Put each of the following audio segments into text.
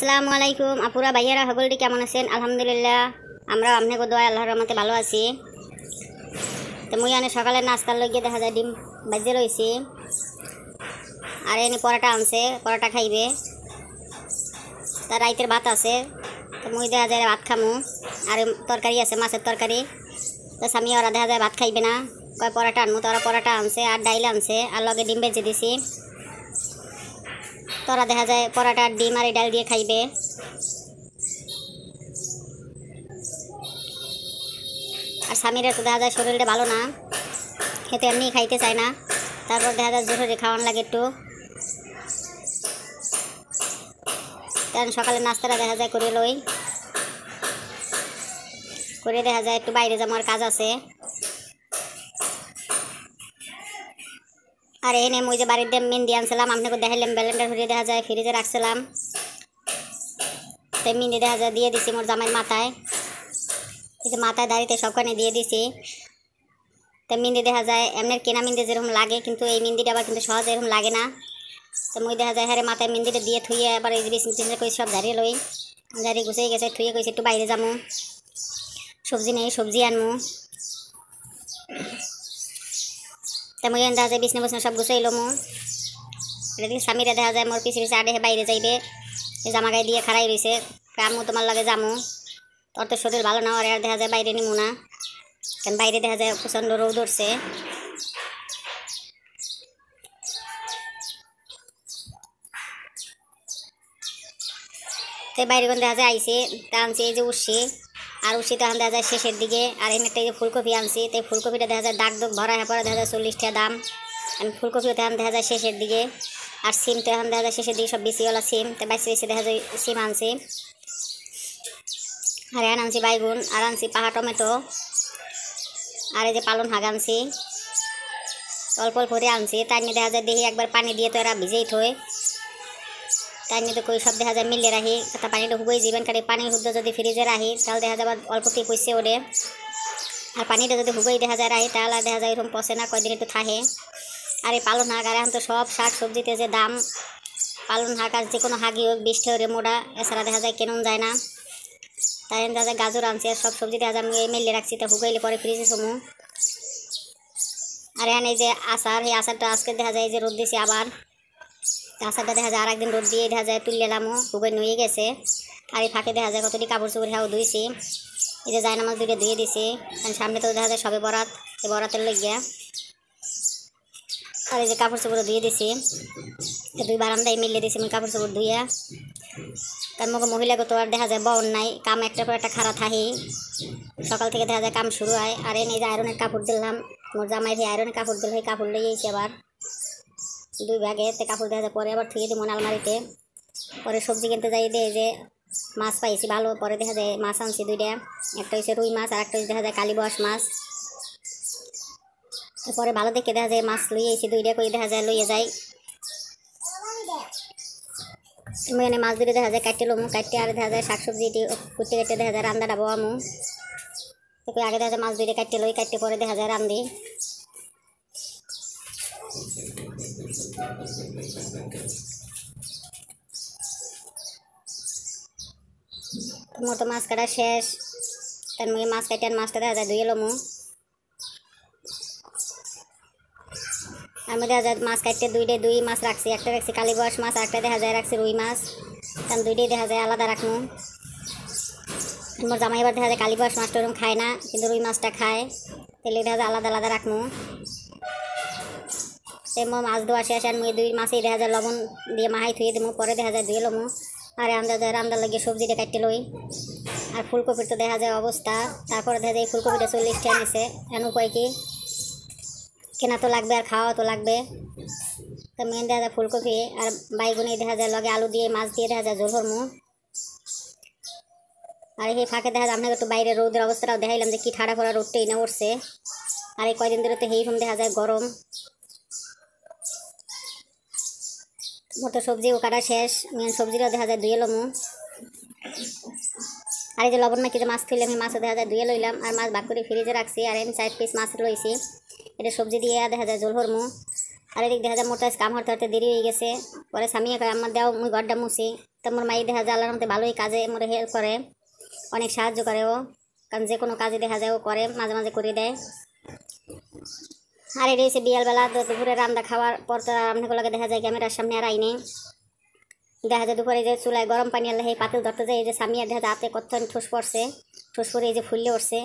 আসসালামু আলাইকুম আপুরা ভাইয়ারা হগলটি কেমন আছেন আলহামদুলিল্লাহ আমরা আমনে দোয়া আল্লাহর রহমতে ভালো আছি তো মুই এনে সকালে নাস্তার লইয়ে দেখা যায় ডিম বাজে রয়েছি আর এনে পরোটা আনছে পরোটা খাইবে তার রাইতের ভাত আছে তো মুই দেখা যায় ভাত খামু আর তরকারি আছে মাছের তরকারি তো স্বামী ওরা দেখা যায় ভাত খাইবে না কয় পরোটা আনবো তো ওরা পরোটা আনছে আর ডাইল আনছে আর লগে ডিম বেজে দিছি তোরা দেখা যায় পরাটা ডিম আর ডাল দিয়ে খাইবে আর স্বামীরা তো দেখা যায় শরীরটা ভালো না খেতে এমনি খাইতে চায় না তারপর দেখা যায় জোরে খাওয়ান লাগে একটু কারণ সকালে নাস্তাটা দেখা যায় করে লই করে দেখা যায় একটু বাইরে যাওয়ার কাজ আছে আর এই নেই যে বাড়িতে মেহেন্দি আনছিলাম আপনাকে দেখাইলাম ব্যালেন্ডার ঘুরিয়ে দেখা যায় ফ্রিজে রাখছিলাম তো মেহেন্দি দেখা যায় দিয়ে দিছি মোর জামাইয়ের মাথায় এই যে মাথায় দাঁড়িতে সবখানে দিয়ে দিছি তো মিন্দি দেখা যায় এমনের কেনা মিন্দি যেরকম লাগে কিন্তু এই মিন্দিটা আবার কিন্তু সহজ এরকম লাগে না তো মুই দেখা যায় হ্যাঁ মাথায় মিন্দিটা দিয়ে থুয়ে আবার এই বিশ করে সব ঝাড়িয়ে লই ঝাড়িয়ে গুছিয়ে গেছে থুয়ে কইছে একটু বাইরে যাবো সবজি নেই সবজি আনবো তো মুই এনতে আছে বিষ্ণু বৈষ্ণব সব গুছাইলো মো এদিকে স্বামীরা দেখা যায় মোর পিছিয়ে পিছে আডে বাইরে যাইবে জামা গায়ে দিয়ে খারাই রয়েছে কামও তোমার লাগে জামু তোর তো শরীর ভালো না আর দেখা যায় বাইরে নিমু না কারণ বাইরে দেখা যায় প্রচণ্ড রোদ উঠছে তো বাইরে কোন দেখা যায় আইসে টানছে এই যে উঠছে আর উচিত আন দেখা যায় শেষের দিকে আর এমনি একটা ফুলকপি আনছি তাই ফুলকপিটা দেখা যায় দাগ দুগ ভরা হ্যাঁ দেখা যায় চল্লিশ টাকা দাম আমি ফুলকপিও তেহান দেখা যায় শেষের দিকে আর সিম এখন দেখা যায় শেষের দিকে সব বিসিওয়ালা সিম তাই বাইসি বেশি দেখা যায় সিম আনছি আর হ্যাঁ আনছি বাইগুন আর আনছি পাহা টমেটো আর এই যে পালন হাগ আনছি অল্প অল্প করে আনছি তাই নিয়ে দেখা যায় দেখি একবার পানি দিয়ে তো এরা ভিজেই থয় তাই তো কই সব দেখা যায় মিলে রাখি তা পানিটা ঢুকবই জীবন কাটে পানি শুদ্ধ যদি ফ্রিজে রাখি তাহলে দেখা যাবার অল্পতেই পয়সে ওরে আর পানিটা যদি হুগই দেখা যায় রাখি তাহলে দেখা যায় এরকম পচে না কয়দিন একটু থাকে আর এই পালন হাঁক আর এখন তো সব শাক সবজিতে যে দাম পালন হাঁক আর যে কোনো হাঁকি হোক বৃষ্টি হয়ে মোড়া এছাড়া দেখা যায় কেনন যায় না তাই দেখা যায় গাজর আনছি আর সব সবজি দেখা যায় আমি মেলে রাখছি তা হুকাইলে পরে ফ্রিজে সমু আর এখানে এই যে আচার সেই আচারটা আজকে দেখা যায় যে রোদ দিছি আবার আসাটা দেখা যায় আর একদিন রোদ দিয়ে দেখা যায় তুললে এলাম হুগে নুয়ে গেছে আর এই ফাঁকে দেখা যায় কতটি কাপড় চোপড় হ্যাঁ ধুইছি এই যে যায় নামাজ দুটো ধুয়ে দিছি কারণ সামনে তো দেখা যায় সবে বরাত এই বরাতের লাগিয়া আর এই যে কাপড় চোপড় ধুয়ে দিছি দুই বারান্দায় মিলিয়ে দিছি আমি কাপড় চুপড় ধুইয়া কারণ মোকে মহিলাকে তো আর দেখা যায় বন নাই কাম একটার পর একটা খারাপ থাকি সকাল থেকে দেখা যায় কাম শুরু হয় আর এই যে আয়রনের কাপড় দিলাম মোর জামাই আয়রনের কাপড় দিল সেই কাপড় লইয়েছি আবার দুই ভাগে এতে কাপড় দেওয়া যায় পরে আবার থুয়ে দিই মন আলমারিতে পরে সবজি কিনতে যাই দে যে মাছ পাইছি ভালো পরে দেখা যায় মাছ আনছি দুইটা একটা হচ্ছে রুই মাছ আর একটা দেখা যায় কালীবাস মাছ পরে ভালো দেখে দেখা যায় মাছ লুই এসে দুইটা করে দেখা যায় লইয়ে যাই এখানে মাছ ধরে দেখা যায় কাটতে লোম কাটতে আর দেখা যায় শাকসবজি কুটতে কাটতে দেখা যায় রান্দাটা বামু আমু আগে দেখা যায় মাছ ধরে কাটতে লই কাটতে পরে দেখা যায় রান্দি মতো মাছ কাটা শেষ তার মাছ কাটি আর মাছটা দেখা যায় ধুয়ে লমু আমি দেখা যায় মাছ কাটতে দুইটে দুই মাছ রাখছি একটা রাখছি কালীবাস মাছ একটা দেখা যায় রাখছি রুই মাছ কারণ দুইটাই দেখা যায় আলাদা রাখমু মোর জামাই এবার দেখা যায় কালীবাস মাছটা ওরকম খায় না কিন্তু রুই মাছটা খায় তাহলে দেখা যায় আলাদা আলাদা রাখমু সে মো মাছ ধোয়া শেষ আর মুই দুই মাছেই দেখা যায় লবণ দিয়ে মাহাই থুয়ে দিমু পরে দেখা যায় ধুয়ে লমো আর আমরা যায় রান্দার লাগিয়ে সবজিটা কাটতে লই আর ফুলকপির তো দেখা যায় অবস্থা তারপরে দেখা যায় ফুলকপিটা চল্লিশ টাইম এসে এন উপায় কি কেনা তো লাগবে আর খাওয়া তো লাগবে তো মেন দেখা যায় ফুলকপি আর বাইগুনি দেখা যায় লগে আলু দিয়ে মাছ দিয়ে দেখা যায় ঝোল হরমু আর এই ফাঁকে দেখা যায় আপনাকে একটু বাইরে রোদের অবস্থাটাও দেখাইলাম যে কি ঠাড়া ফোড়া রোদটাই না উঠছে আর এই কয়দিন ধরে তো হেই রকম দেখা যায় গরম মতো সবজি কাটা শেষ আমি সবজিটাও দেখা যায় ধুয়ে লমু আর এই যে লবণ যে মাছ থইলে আমি মাছও দেখা যায় ধুয়ে লইলাম আর মাছ ভাগ করে ফ্রিজে রাখছি আর আমি চার পিস মাছ লইছি এটা সবজি দিয়ে দেখা যায় জল হরমু আর এদিক দেখা যায় মোটা কাম হতে হতে দেরি হয়ে গেছে পরে স্বামী আমার দেও মুই ঘরটা মুছি তো মোর মাই দেখা যায় আল্লাহর মধ্যে ভালোই কাজে মোর হেল্প করে অনেক সাহায্য করে ও কারণ যে কোনো কাজে দেখা যায় ও করে মাঝে মাঝে করে দেয় আর এটা হচ্ছে বিয়ালবেলা দুপুরে রান্না খাওয়ার পর তো আপনাগুলোকে দেখা যায় ক্যামেরার সামনে আর আইনে দেখা যায় দুপুরে যে চুলায় গরম পানি আনলে এই পাতিল ধরতে যায় এই যে সামিয়া দেখা যায় হাতে কতক্ষণ ঠুস পড়ছে ঠুস পরে এই যে ফুললে উঠছে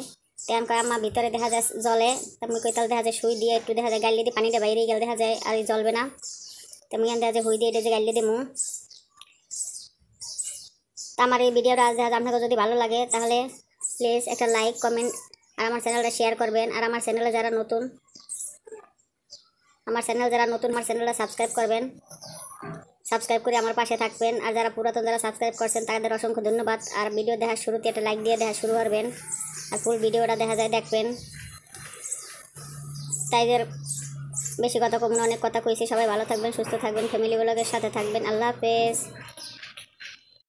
তেমন করে আমার ভিতরে দেখা যায় জলে তেমন কই তাহলে দেখা যায় শুই দিয়ে একটু দেখা যায় গাইলে দিয়ে পানিটা বাইরে গেলে দেখা যায় আর জ্বলবে না তেমনি দেখা যায় হুই দিয়ে এটা যে গাইলে দিমু তো আমার এই ভিডিওটা আজ দেখা যায় আপনাকে যদি ভালো লাগে তাহলে প্লিজ একটা লাইক কমেন্ট আর আমার চ্যানেলটা শেয়ার করবেন আর আমার চ্যানেলে যারা নতুন আমার চ্যানেল যারা নতুন আমার চ্যানেলটা সাবস্ক্রাইব করবেন সাবস্ক্রাইব করে আমার পাশে থাকবেন আর যারা পুরাতন যারা সাবস্ক্রাইব করছেন তাদের অসংখ্য ধন্যবাদ আর ভিডিও দেখার শুরুতে একটা লাইক দিয়ে দেখা শুরু করবেন আর ফুল ভিডিওটা দেখা যায় দেখবেন তাইদের বেশি কথা কমনে অনেক কথা কইছি সবাই ভালো থাকবেন সুস্থ থাকবেন ফ্যামিলি ব্লগের সাথে থাকবেন আল্লাহ হাফেজ